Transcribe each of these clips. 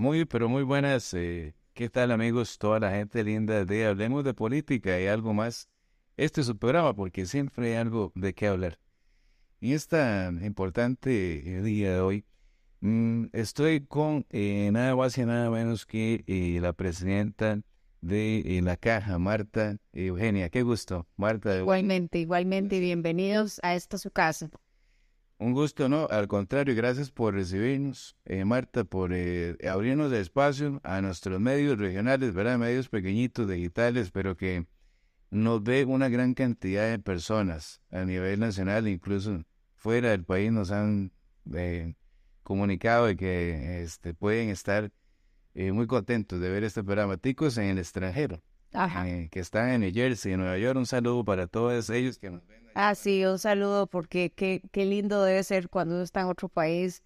Muy, pero muy buenas. Eh, ¿Qué tal amigos? Toda la gente linda de Hablemos de Política y algo más. Este es su programa porque siempre hay algo de qué hablar. Y esta importante día de hoy, mm, estoy con eh, nada más y nada menos que eh, la presidenta de la caja, Marta Eugenia. Qué gusto, Marta. Igualmente, igualmente, bienvenidos a esta su casa. Un gusto, ¿no? Al contrario, gracias por recibirnos, eh, Marta, por eh, abrirnos el espacio a nuestros medios regionales, ¿verdad? Medios pequeñitos, digitales, pero que nos ve una gran cantidad de personas a nivel nacional, incluso fuera del país nos han eh, comunicado que este, pueden estar muy contentos de ver este programa. Ticos en el extranjero, que están en New Jersey, en Nueva York. Un saludo para todos ellos que nos ven Ah, sí, un saludo, porque qué, lindo debe ser cuando uno está en otro país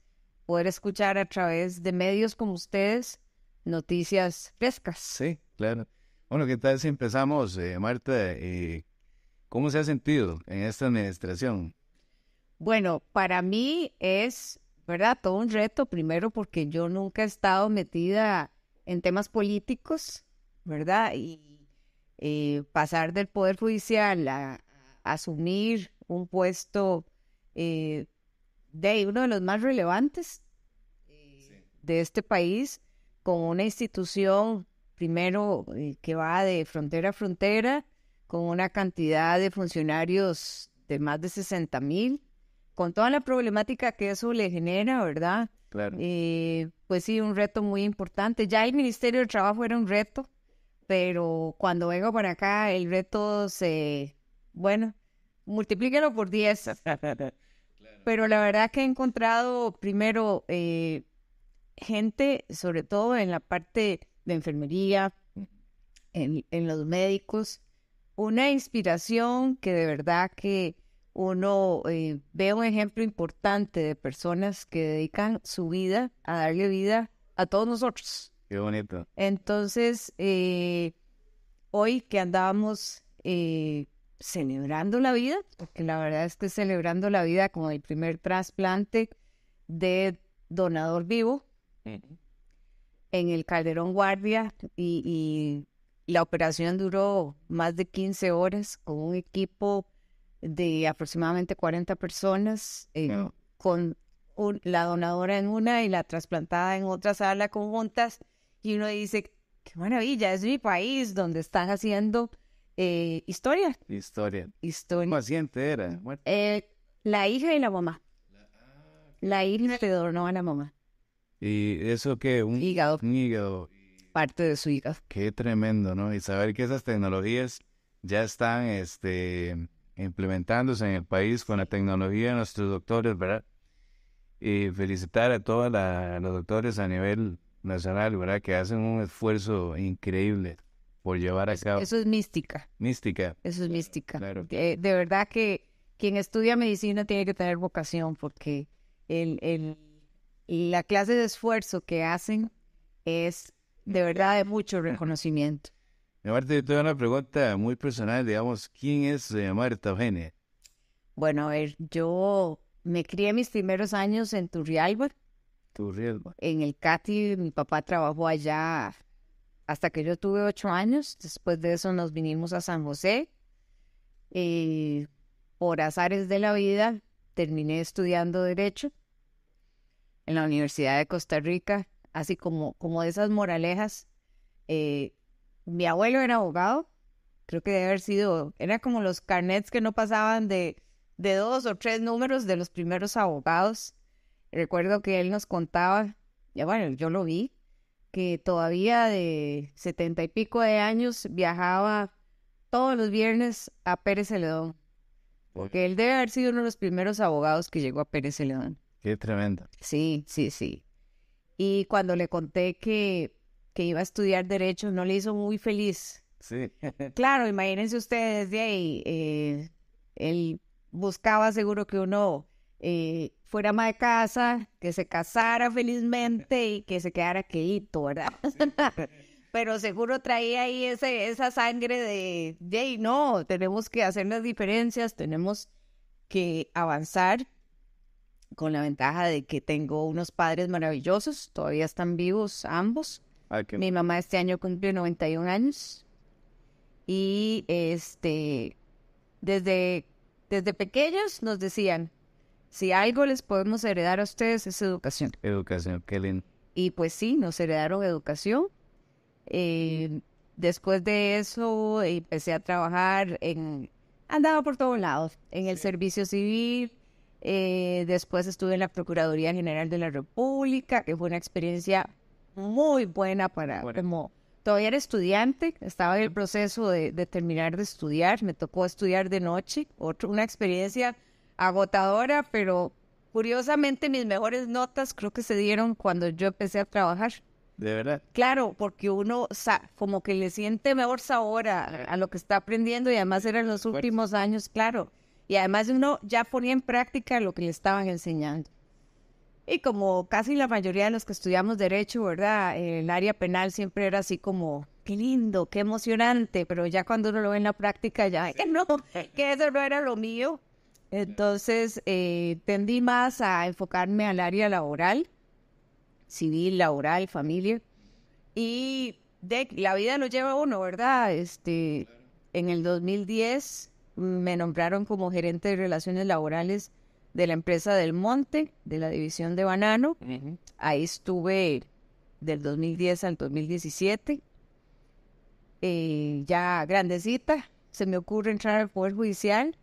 poder escuchar a través de medios como ustedes noticias frescas. Sí, claro. Bueno, ¿qué tal si empezamos, eh, Marta? Eh, ¿Cómo se ha sentido en esta administración? Bueno, para mí es, ¿verdad? Todo un reto, primero porque yo nunca he estado metida en temas políticos, ¿verdad? Y eh, pasar del Poder Judicial a, asumir un puesto eh, de uno de los más relevantes eh, de este país, con una institución primero eh, que va de frontera a frontera, con una cantidad de funcionarios de más de 60 mil, con toda la problemática que eso le genera, ¿verdad? Claro. pues sí, un reto muy importante. Ya el Ministerio del Trabajo era un reto, pero cuando vengo para acá el reto se bueno, multiplíquelo por 10. Pero la verdad que he encontrado primero eh, gente, sobre todo en la parte de enfermería, en, los médicos, una inspiración que de verdad que uno eh, ve un ejemplo importante de personas que dedican su vida a darle vida a todos nosotros. Qué bonito. Entonces, eh, hoy que andábamos eh, celebrando la vida, porque la verdad es que celebrando la vida como el primer trasplante de donador vivo en el Calderón Guardia y, la operación duró más de 15 horas con un equipo de aproximadamente 40 personas, eh, con la donadora en una y la trasplantada en otra sala conjuntas. Y uno dice, qué maravilla, es mi país donde están haciendo eh, ¿Historia? Historia. Historia. era. Eh, la hija y la mamá. La hija se donó a la mamá. ¿Y eso que Un hígado. Un hígado. Parte de su hígado. Qué tremendo, ¿no? Y saber que esas tecnologías ya están este, implementándose en el país con la tecnología de nuestros doctores, ¿verdad? Y felicitar a todos los doctores a nivel nacional, ¿verdad? Que hacen un esfuerzo increíble por llevar a cabo. Eso es mística. Mística. Eso es mística. Eh, de, verdad que quien estudia medicina tiene que tener vocación porque el, la clase de esfuerzo que hacen es de verdad de mucho reconocimiento. Marta, yo tengo una pregunta muy personal, digamos, ¿quién es eh, Marta Eugenia? Bueno, a ver, yo me crié mis primeros años en Turrialba. Turrialba. En el CATI, mi papá trabajó allá hasta que yo tuve ocho años. Después de eso nos vinimos a San José. y eh, por azares de la vida, terminé estudiando Derecho en la Universidad de Costa Rica, así como, como esas moralejas. Eh, mi abuelo era abogado, creo que debe haber sido, era como los carnets que no pasaban de, de dos o tres números de los primeros abogados. Recuerdo que él nos contaba, ya bueno, yo lo vi, que todavía de setenta y pico de años viajaba todos los viernes a Pérez Celedón. Porque él debe haber sido uno de los primeros abogados que llegó a Pérez Celedón. Qué tremendo. Sí, sí, sí. Y cuando le conté que, que iba a estudiar Derecho, no le hizo muy feliz. Sí. claro, imagínense ustedes de ahí. Eh, él buscaba seguro que uno eh, fuera más de casa, que se casara felizmente y que se quedara quedito, ¿verdad? Pero seguro traía ahí ese, esa sangre de, hey, no, tenemos que hacer las diferencias, tenemos que avanzar con la ventaja de que tengo unos padres maravillosos, todavía están vivos ambos. Mi mamá este año cumplió 91 años y este desde desde pequeños nos decían, si algo les podemos heredar a ustedes es educación. Educación, qué Y pues sí, nos heredaron educación. Eh, después de eso empecé a trabajar en... Andaba por todos lados, en el servicio civil. Eh, después estuve en la Procuraduría General de la República, que fue una experiencia muy buena para... todavía era estudiante, estaba en el proceso de, terminar de estudiar, me tocó estudiar de noche, Otra, una experiencia agotadora, pero curiosamente mis mejores notas creo que se dieron cuando yo empecé a trabajar. De verdad. Claro, porque uno como que le siente mejor sabor a, lo que está aprendiendo y además eran los últimos años, claro. Y además uno ya ponía en práctica lo que le estaban enseñando. Y como casi la mayoría de los que estudiamos derecho, ¿verdad? El área penal siempre era así como, qué lindo, qué emocionante, pero ya cuando uno lo ve en la práctica, ya, que no, que eso no era lo mío. Entonces, eh, tendí más a enfocarme al área laboral, civil, laboral, familia. Y de, la vida lo lleva uno, ¿verdad? Este, en el 2010 me nombraron como gerente de relaciones laborales de la empresa Del Monte, de la división de Banano. Ahí estuve del 2010 al 2017. Eh, ya grandecita, se me ocurre entrar al Poder Judicial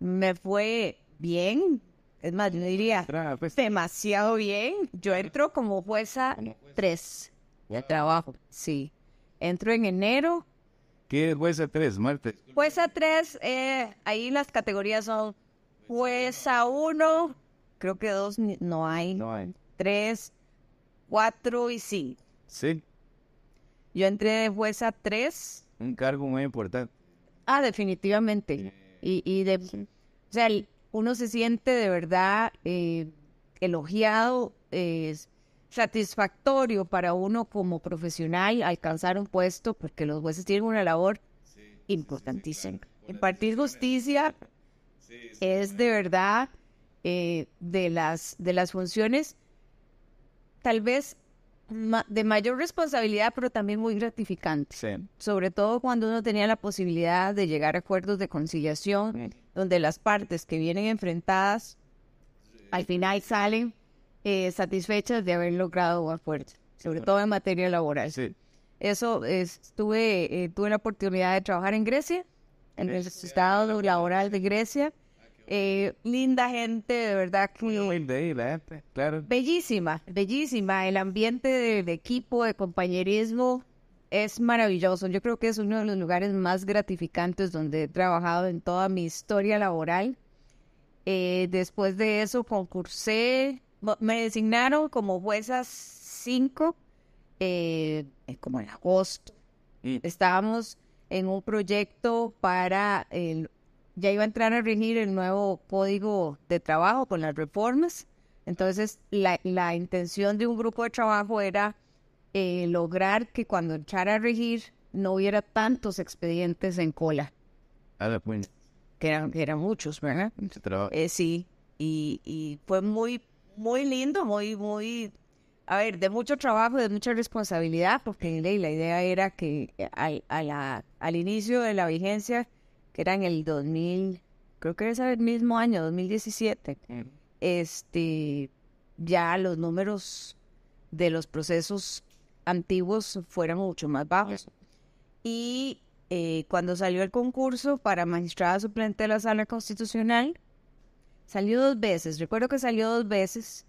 me fue bien. Es más, yo diría, pues. demasiado bien. Yo entro como jueza 3 Ya pues. trabajo, sí. Entro en enero. ¿Qué es jueza 3, Marta? Jueza 3, eh, ahí las categorías son jueza 1, creo que 2 no hay. No hay. 3, 4 y sí. Sí. Yo entré de jueza 3. Un cargo muy importante. Ah, definitivamente. Y, y de, o sea, uno se siente de verdad eh, elogiado, es satisfactorio para uno como profesional alcanzar un puesto, porque los jueces tienen una labor importantísima. Impartir justicia es de verdad eh, de, las, de las funciones tal vez de mayor responsabilidad, pero también muy gratificante. Sobre todo cuando uno tenía la posibilidad de llegar a acuerdos de conciliación, donde las partes que vienen enfrentadas al final salen eh, satisfechas de haber logrado un acuerdo, sobre todo en materia laboral. Sí. Eso estuve, eh, tuve la oportunidad de trabajar en Grecia, en el Estado laboral de Grecia, eh, linda gente, de verdad. Bellísima, bellísima. El ambiente de, equipo, de compañerismo, es maravilloso. Yo creo que es uno de los lugares más gratificantes donde he trabajado en toda mi historia laboral. Eh, después de eso concursé, me designaron como juezas 5, eh, como en agosto. Estábamos en un proyecto para el ya iba a entrar a regir el nuevo código de trabajo con las reformas. Entonces, la, intención de un grupo de trabajo era eh, lograr que cuando entrara a regir no hubiera tantos expedientes en cola. Ah, Que eran, muchos, ¿verdad? Mucho trabajo. Eh, sí, y, fue muy, muy lindo, muy, muy a ver, de mucho trabajo, de mucha responsabilidad, porque la idea era que eh, al, a la, al inicio de la vigencia que era en el 2000, creo que era el mismo año, 2017, mm. este, ya los números de los procesos antiguos fueron mucho más bajos. Y eh, cuando salió el concurso para magistrada suplente de la sala constitucional, salió dos veces, recuerdo que salió dos veces.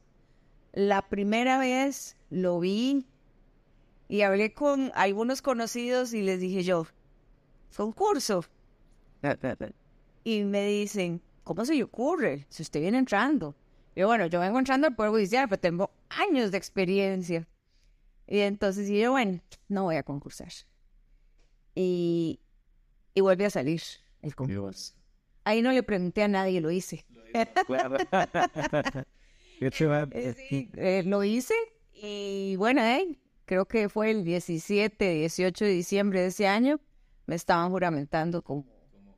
La primera vez lo vi y hablé con algunos conocidos y les dije yo, concurso. Y me dicen, ¿cómo se le ocurre? Si usted viene entrando. yo, bueno, yo vengo entrando al Poder Judicial, pero tengo años de experiencia. Y entonces y yo, bueno, no voy a concursar. Y, y vuelve a salir el Ahí no le pregunté a nadie, lo hice. Eh, lo hice, hice y bueno, eh, creo que fue el 17, 18 de diciembre de ese año, me estaban juramentando como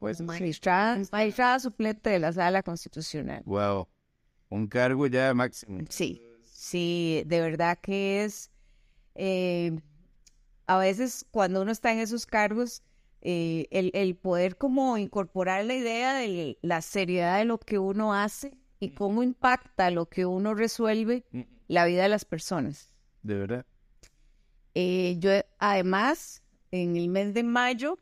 pues magistrada, suplente de la sala constitucional. Wow, un cargo ya máximo. Sí, sí, de verdad que es, eh, a veces cuando uno está en esos cargos, eh, el, poder como incorporar la idea de la seriedad de lo que uno hace y mm. cómo impacta lo que uno resuelve mm. la vida de las personas. De verdad. Eh, yo además, en el mes de mayo,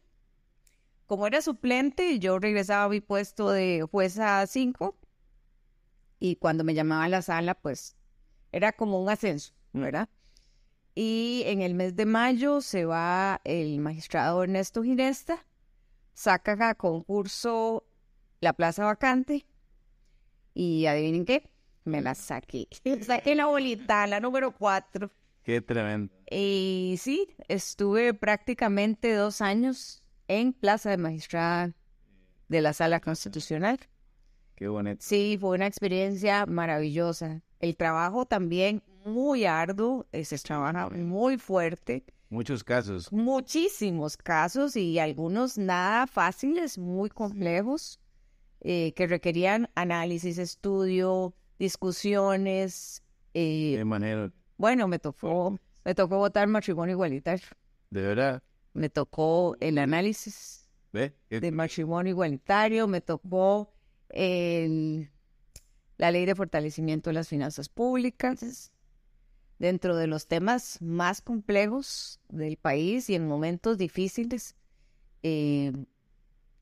como era suplente, yo regresaba a mi puesto de jueza 5 y cuando me llamaba a la sala, pues era como un ascenso, ¿verdad? Y en el mes de mayo se va el magistrado Ernesto Ginesta, saca a concurso la plaza vacante y adivinen qué, me la saqué. Saqué la bolita, la número 4. Qué tremendo. Y sí, estuve prácticamente dos años en Plaza de Magistrada de la Sala Constitucional. Qué bonito. Sí, fue una experiencia maravillosa. El trabajo también muy arduo, eh, se trabaja muy fuerte. Muchos casos. Muchísimos casos y algunos nada fáciles, muy complejos, eh, que requerían análisis, estudio, discusiones. Eh. manera. Bueno, me tocó, me tocó votar matrimonio igualitario. ¿De verdad? me tocó el análisis de matrimonio igualitario, me tocó la ley de fortalecimiento de las finanzas públicas. Dentro de los temas más complejos del país y en momentos difíciles, eh,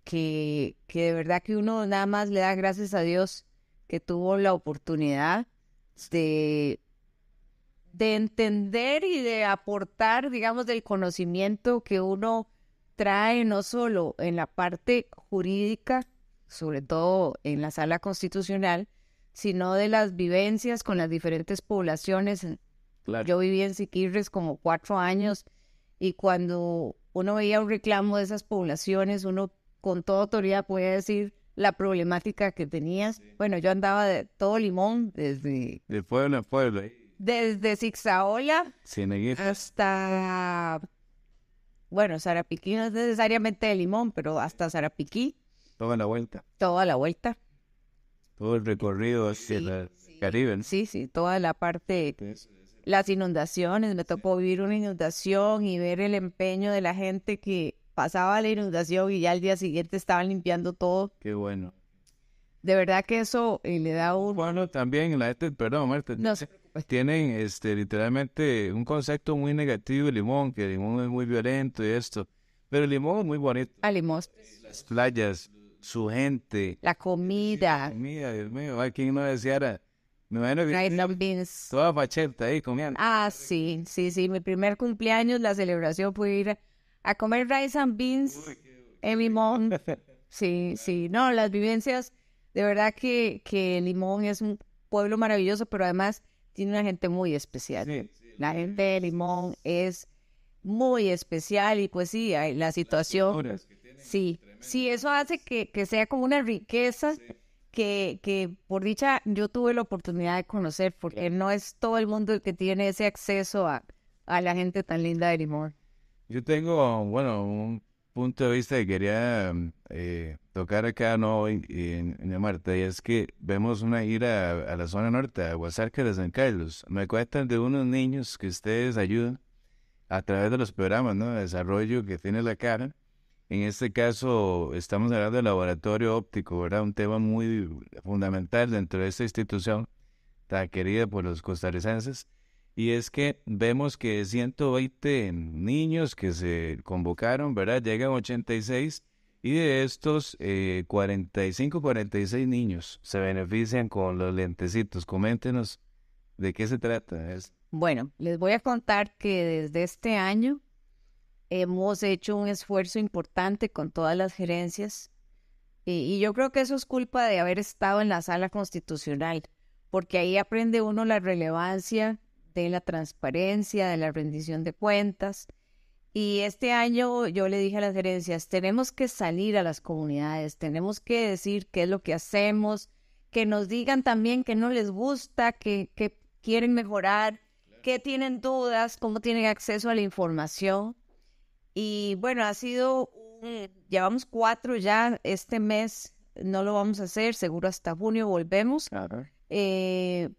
que, que de verdad que uno nada más le da gracias a Dios que tuvo la oportunidad de de entender y de aportar, digamos, del conocimiento que uno trae no solo en la parte jurídica, sobre todo en la sala constitucional, sino de las vivencias con las diferentes poblaciones. Yo viví en Siquirres como cuatro años y cuando uno veía un reclamo de esas poblaciones, uno con toda autoridad podía decir la problemática que tenías. Bueno, yo andaba de todo limón desde... De pueblo a pueblo. Desde Zigzaola hasta, bueno, Sarapiquí no es necesariamente de limón, pero hasta Sarapiquí. Toda la vuelta. Toda la vuelta. Todo el recorrido hacia el Caribe. Sí, sí, toda la parte, las inundaciones, me tocó vivir una inundación y ver el empeño de la gente que pasaba la inundación y ya al día siguiente estaban limpiando todo. Qué bueno. De verdad que eso eh, le da un... Bueno, también la este, perdón, Marta. No sé pues, tienen este, literalmente un concepto muy negativo de limón, que limón es muy violento y esto. Pero el limón es muy bonito. Ah, limón. Las playas, su gente. La comida. La comida, Dios mío. quien no deseara. Me and beans. toda facheta ahí comiendo. Ah, sí, sí, sí. Mi primer cumpleaños, la celebración, fue ir a comer rice and beans en limón. Sí, sí. No, las vivencias, de verdad que, que Limón es un pueblo maravilloso, pero además tiene una gente muy especial. la gente de Limón es muy especial y pues sí, la situación. Sí, sí, eso hace que, sea como una riqueza que, por dicha yo tuve la oportunidad de conocer, porque no es todo el mundo el que tiene ese acceso a, a la gente tan linda de Limón. Yo tengo, bueno, un punto de vista que quería eh, tocar acá no en, en, Marta, y es que vemos una gira a, la zona norte, a Huasarca de San Carlos. Me cuentan de unos niños que ustedes ayudan a través de los programas de desarrollo que tiene la cara. En este caso, estamos hablando del laboratorio óptico, ¿verdad? Un tema muy fundamental dentro de esta institución tan querida por los costarricenses. Y es que vemos que 120 niños que se convocaron, ¿verdad? Llegan 86 y de estos 45, eh, 46 niños se benefician con los lentecitos. Coméntenos de qué se trata. Es... Bueno, les voy a contar que desde este año hemos hecho un esfuerzo importante con todas las gerencias y yo creo que eso es culpa de haber estado en la sala constitucional, porque ahí aprende uno la relevancia de la transparencia, de la rendición de cuentas. Y este año yo le dije a las gerencias, tenemos que salir a las comunidades, tenemos que decir qué es lo que hacemos, que nos digan también que no les gusta, que, quieren mejorar, qué que tienen dudas, cómo tienen acceso a la información. Y bueno, ha sido, llevamos cuatro ya este mes, no lo vamos a hacer, seguro hasta junio volvemos. Eh,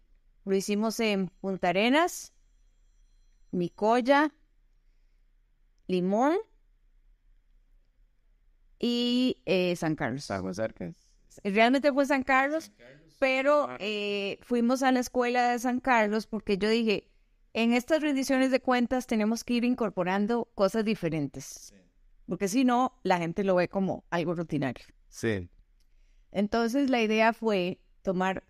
lo hicimos en Punta Arenas, Micoya, Limón y eh, San Carlos. Aguas Realmente fue San Carlos, pero ah. eh, fuimos a la escuela de San Carlos porque yo dije, en estas rendiciones de cuentas tenemos que ir incorporando cosas diferentes, porque si no, la gente lo ve como algo rutinario. Sí. Entonces la idea fue tomar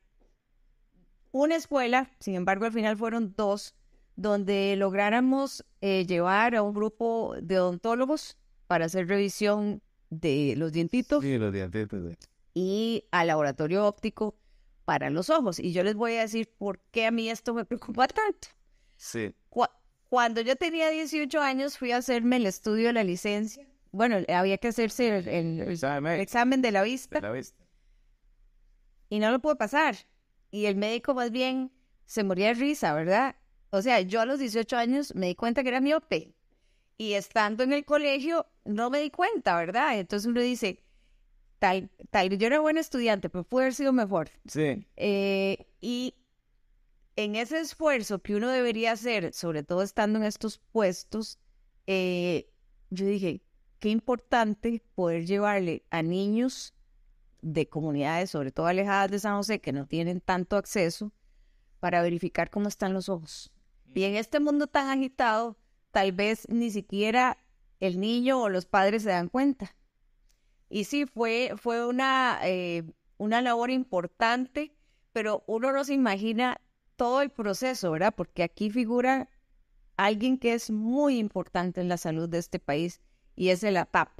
una escuela, sin embargo al final fueron dos, donde lográramos eh, llevar a un grupo de odontólogos para hacer revisión de los dientitos. Sí, los dientitos. Y al laboratorio óptico para los ojos. Y yo les voy a decir por qué a mí esto me preocupa tanto. Sí. cuando yo tenía 18 años fui a hacerme el estudio de la licencia. Bueno, había que hacerse el, examen, de la De la vista. Y no lo pude pasar y el médico más bien se moría de risa, ¿verdad? O sea, yo a los 18 años me di cuenta que era miope y estando en el colegio no me di cuenta, ¿verdad? Entonces uno dice, tal, tal, yo era buen estudiante, pero pude haber sido mejor. Sí. Eh, y en ese esfuerzo que uno debería hacer, sobre todo estando en estos puestos, eh, yo dije, qué importante poder llevarle a niños de comunidades, sobre todo alejadas de San José, que no tienen tanto acceso, para verificar cómo están los ojos. Y en este mundo tan agitado, tal vez ni siquiera el niño o los padres se dan cuenta. Y sí, fue, fue una, eh, una labor importante, pero uno no se imagina todo el proceso, ¿verdad? Porque aquí figura alguien que es muy importante en la salud de este país y es el APAP,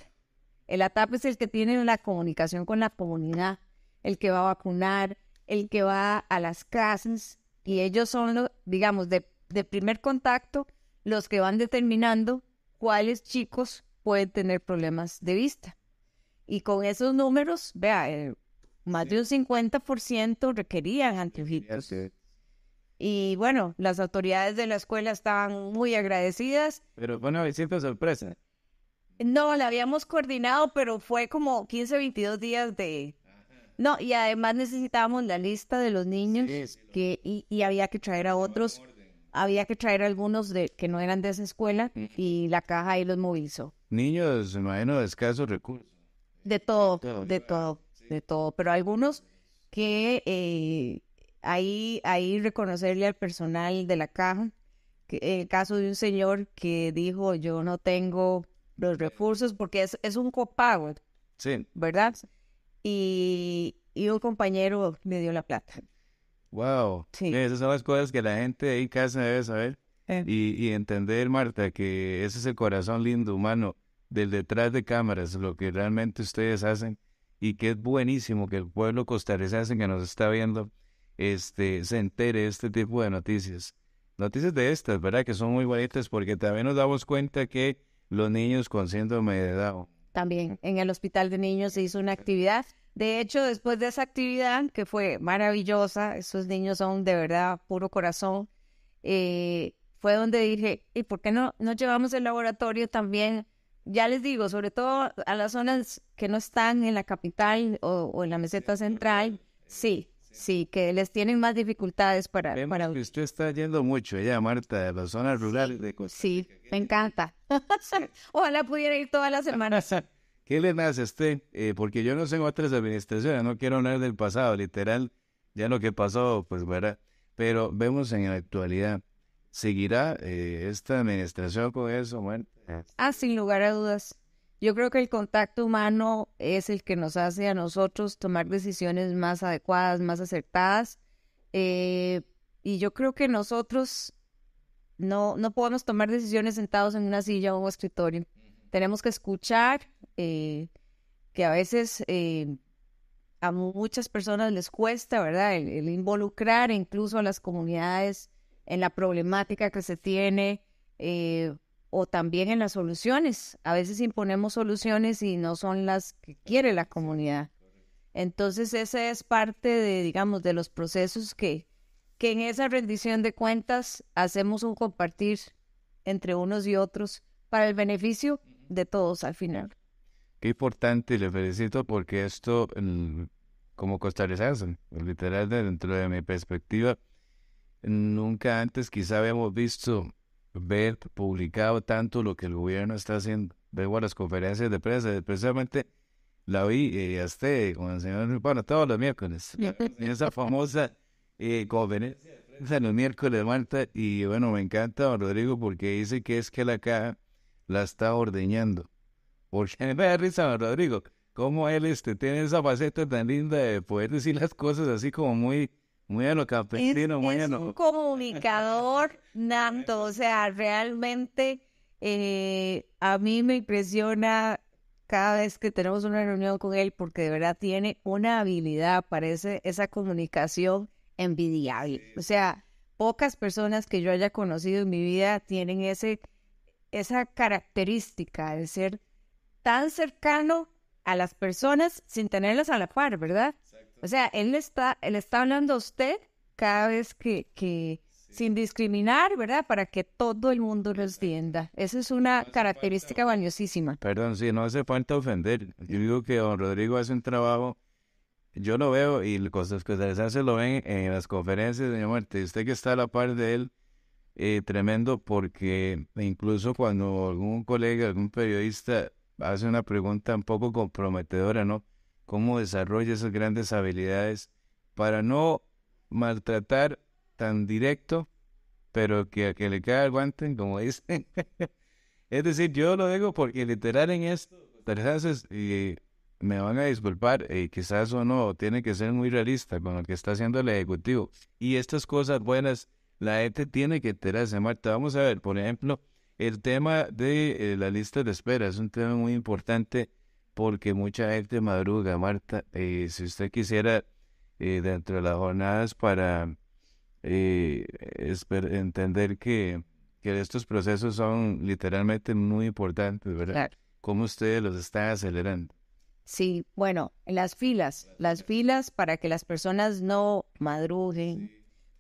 el ATAP es el que tiene la comunicación con la comunidad, el que va a vacunar, el que va a las clases y ellos son, los, digamos, de, primer contacto los que van determinando cuáles chicos pueden tener problemas de vista. Y con esos números, vea, eh, más de un 50% requerían anteojitos. Y bueno, las autoridades de la escuela estaban muy agradecidas. Pero bueno, una sorpresa. No, la habíamos coordinado, pero fue como 15, 22 días de... No, y además necesitábamos la lista de los niños que, y, había que traer a otros, había que traer a algunos de, que no eran de esa escuela mm. y la caja ahí los movilizó. Niños, imagino, de escasos recursos. De todo, de todo, de todo, pero algunos que eh, ahí, ahí reconocerle al personal de la caja, que, el caso de un señor que dijo, yo no tengo los recursos porque es, un copago, sí. ¿verdad? Y, y, un compañero me dio la plata. Wow. Esas son las cosas que la gente ahí casa debe saber. Eh. Y, entender, Marta, que ese es el corazón lindo humano del detrás de cámaras, lo que realmente ustedes hacen y que es buenísimo que el pueblo costarricense que nos está viendo este, se entere de este tipo de noticias. Noticias de estas, ¿verdad? Que son muy bonitas porque también nos damos cuenta que los niños con síndrome de Down. También en el Hospital de Niños se hizo una actividad. De hecho, después de esa actividad, que fue maravillosa, esos niños son de verdad puro corazón, eh, fue donde dije, ¿y por qué no, llevamos el laboratorio también? Ya les digo, sobre todo a las zonas que no están en la capital o en la meseta central, sí, Sí, que les tienen más dificultades para... usted está yendo mucho, ella, ¿eh? Marta, de las zonas rurales de Costa Sí, me encanta. Ojalá pudiera ir todas las semanas. ¿Qué le nace a usted? Eh, porque yo no tengo otras administraciones, no quiero hablar del pasado, literal, ya lo que pasó, pues verdad. Pero vemos en la actualidad, ¿seguirá eh, esta administración con eso, Ah, sin lugar a dudas. Yo creo que el contacto humano es el que nos hace a nosotros tomar decisiones más adecuadas, más acertadas. Eh, y yo creo que nosotros no, podemos tomar decisiones sentados en una silla o un escritorio. Tenemos que escuchar, eh, que a veces eh, a muchas personas les cuesta, ¿verdad? El, el, involucrar incluso a las comunidades en la problemática que se tiene o también en las soluciones. A veces imponemos soluciones y no son las que quiere la comunidad. Entonces, esa es parte de, digamos, de los procesos que, que en esa rendición de cuentas hacemos un compartir entre unos y otros para el beneficio de todos al final. Qué importante, le felicito porque esto, como costarricense, literal, dentro de mi perspectiva, nunca antes quizá habíamos visto ver publicado tanto lo que el gobierno está haciendo. Veo a las conferencias de prensa, precisamente la vi este con el señor, bueno, todos los miércoles, en esa famosa eh, conferencia de prensa los miércoles, Marta, y bueno, me encanta Rodrigo porque dice que es que la caja la está ordeñando. Porque me da risa, Rodrigo, cómo él este, tiene esa faceta tan linda de poder decir las cosas así como muy bueno, campesino, es, bueno. Es un comunicador nando. o sea, realmente eh, a mí me impresiona cada vez que tenemos una reunión con él porque de verdad tiene una habilidad, parece esa comunicación envidiable. O sea, pocas personas que yo haya conocido en mi vida tienen ese, esa característica de ser tan cercano a las personas sin tenerlas a la par, ¿verdad? O sea, él le está, está hablando a usted cada vez que, que sin discriminar, ¿verdad? Para que todo el mundo lo entienda. Esa es una característica valiosísima. Perdón, sí, no hace falta ofender. Yo digo que don Rodrigo hace un trabajo, yo lo veo y cosas que se lo ven en las conferencias señor muerte. Usted que está a la par de él, eh, tremendo porque incluso cuando algún colega, algún periodista hace una pregunta un poco comprometedora, ¿no? cómo desarrolla esas grandes habilidades para no maltratar tan directo, pero que a que le cae el guante, como dicen. es decir, yo lo digo porque literal en esto, y me van a disculpar, y quizás o no, tiene que ser muy realista con lo que está haciendo el Ejecutivo. Y estas cosas buenas, la gente tiene que enterarse, Marta. Vamos a ver, por ejemplo, el tema de eh, la lista de espera es un tema muy importante porque mucha gente madruga, Marta. y eh, si usted quisiera, eh, dentro de las jornadas, para eh, entender que, estos procesos son literalmente muy importantes, ¿verdad? Claro. ¿Cómo ustedes los está acelerando? Sí, bueno, las filas, las filas para que las personas no madruguen,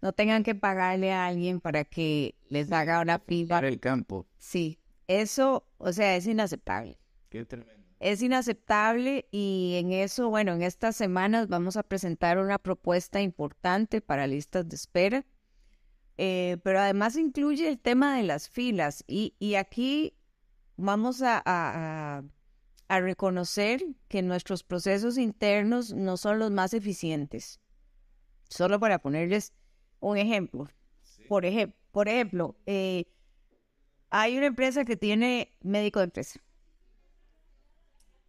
no tengan que pagarle a alguien para que les haga una piba. Para el campo. Sí, eso, o sea, es inaceptable. Qué tremendo es inaceptable y en eso, bueno, en estas semanas vamos a presentar una propuesta importante para listas de espera, eh, pero además incluye el tema de las filas y, aquí vamos a, reconocer que nuestros procesos internos no son los más eficientes. Solo para ponerles un ejemplo. Por, ejemplo, por ejemplo eh, hay una empresa que tiene médico de empresa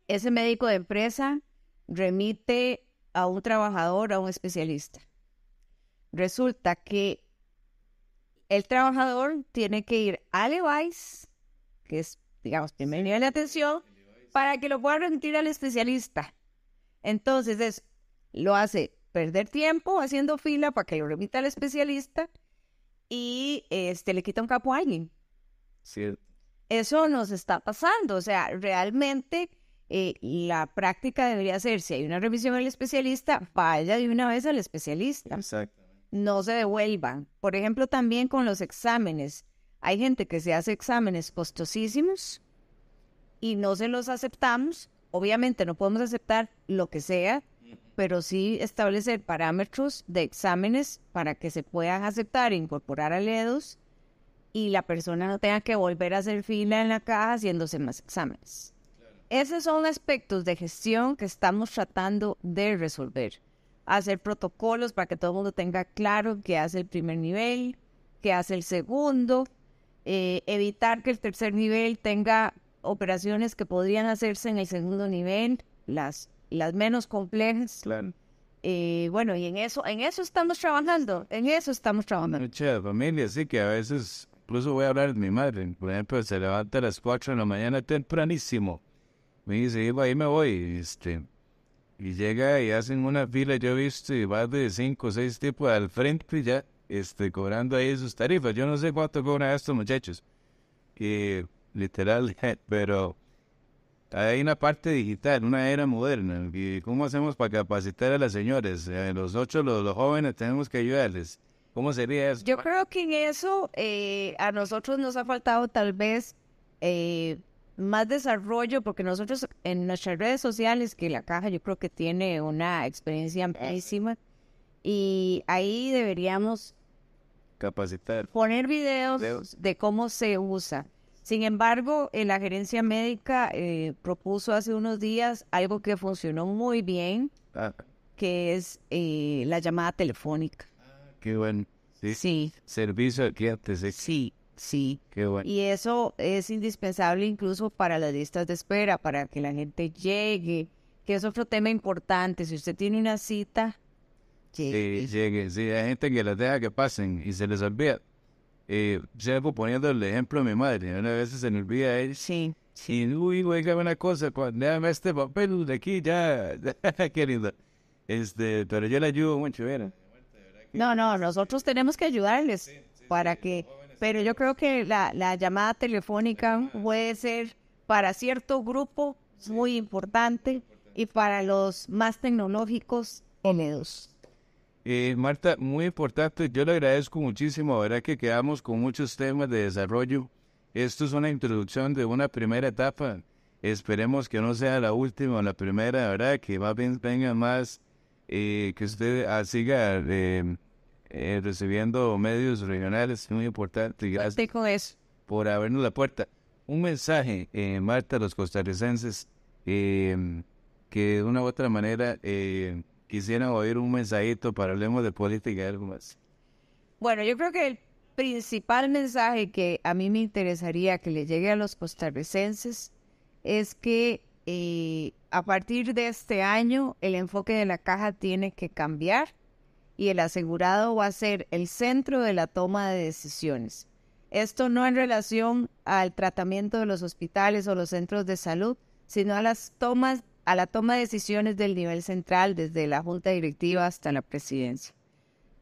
ese médico de empresa remite a un trabajador, a un especialista. Resulta que el trabajador tiene que ir al EVICE, que es, digamos, primer nivel de atención, e para que lo pueda remitir al especialista. Entonces, es, lo hace perder tiempo haciendo fila para que lo remita al especialista y este, le quita un capo a alguien. Sí. Eso nos está pasando. O sea, realmente eh, la práctica debería ser, si hay una revisión del especialista, vaya de una vez al especialista. No se devuelvan. Por ejemplo, también con los exámenes. Hay gente que se hace exámenes costosísimos y no se los aceptamos. Obviamente no podemos aceptar lo que sea, pero sí establecer parámetros de exámenes para que se puedan aceptar e incorporar aledos y la persona no tenga que volver a hacer fila en la caja haciéndose más exámenes. Esos son aspectos de gestión que estamos tratando de resolver. Hacer protocolos para que todo el mundo tenga claro qué hace el primer nivel, qué hace el segundo, eh, evitar que el tercer nivel tenga operaciones que podrían hacerse en el segundo nivel, las, las menos complejas. Eh, bueno, y en eso, en eso estamos trabajando, en eso estamos trabajando. Mucha familia, sí que a veces, incluso voy a hablar de mi madre, por ejemplo, se levanta a las 4 de la mañana tempranísimo me dice, ahí me voy, este. Y llega y hacen una fila, yo he visto, y más de cinco o seis tipos al frente ya, este, cobrando ahí sus tarifas. Yo no sé cuánto cobran estos muchachos. que literal, pero hay una parte digital, una era moderna. ¿Y ¿Cómo hacemos para capacitar a las señores? A eh, los ocho, los, jóvenes, tenemos que ayudarles. ¿Cómo sería eso? Yo creo que en eso eh, a nosotros nos ha faltado tal vez eh, más desarrollo, porque nosotros en nuestras redes sociales, que la caja yo creo que tiene una experiencia amplísima, y ahí deberíamos capacitar. Poner videos, de cómo se usa. Sin embargo, en eh, la gerencia médica eh, propuso hace unos días algo que funcionó muy bien, ah. que es eh, la llamada telefónica. Ah, qué bueno. Sí. Servicio al cliente, sí. Sí. Sí. Qué bueno. Y eso es indispensable incluso para las listas de espera, para que la gente llegue, que es otro tema importante. Si usted tiene una cita, llegue. Sí, llegue. Sí, hay gente que la deja que pasen y se les olvida. Eh, llevo poniendo el ejemplo de mi madre, a veces se me olvida él. Sí. Sí. uy, güey, una cosa, déjame este papel de aquí, ya, qué Este, pero yo le ayudo mucho, No, no, nosotros tenemos que ayudarles para que pero yo creo que la, llamada telefónica puede ser para cierto grupo muy importante y para los más tecnológicos, en 2 eh, Marta, muy importante, yo le agradezco muchísimo, verdad que quedamos con muchos temas de desarrollo. Esto es una introducción de una primera etapa. Esperemos que no sea la última o la primera, ¿verdad? Que más bien venga más, eh, que usted ah, siga eh, eh, recibiendo medios regionales, muy importante. Gracias por abrirnos la puerta. Un mensaje, eh, Marta, a los costarricenses eh, que de una u otra manera quisieran oír un mensajito para hablemos de política y algo más. Bueno, yo creo que el principal mensaje que a mí me interesaría que le llegue a los costarricenses es que a partir de este año el enfoque de la caja tiene que cambiar y el asegurado va a ser el centro de la toma de decisiones. Esto no en relación al tratamiento de los hospitales o los centros de salud, sino a las tomas a la toma de decisiones del nivel central, desde la junta directiva hasta la presidencia.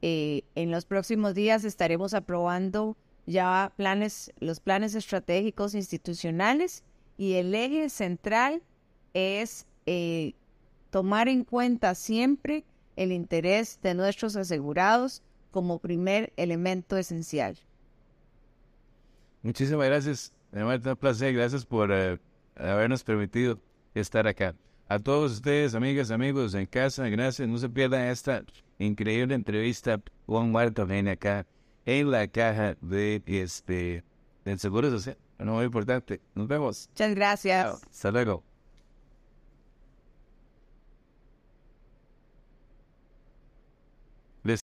Eh, en los próximos días estaremos aprobando ya planes, los planes estratégicos institucionales y el eje central es eh, tomar en cuenta siempre el interés de nuestros asegurados como primer elemento esencial. Muchísimas gracias, Marta, un placer, gracias por eh, habernos permitido estar acá. A todos ustedes, amigas, amigos en casa, gracias, no se pierdan esta increíble entrevista Juan Marta viene acá en la caja de este del Seguro Social, no muy importante. Nos vemos. Muchas gracias. Hasta luego.